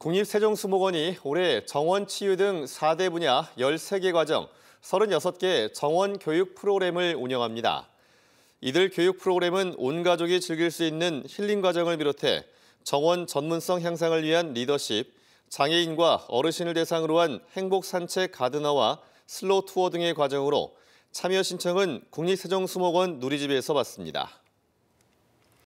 국립세종수목원이 올해 정원치유 등 4대 분야 13개 과정, 36개 정원 교육 프로그램을 운영합니다. 이들 교육 프로그램은 온 가족이 즐길 수 있는 힐링 과정을 비롯해 정원 전문성 향상을 위한 리더십, 장애인과 어르신을 대상으로 한 행복 산책 가드너와 슬로우 투어 등의 과정으로 참여 신청은 국립세종수목원 누리집에서 받습니다.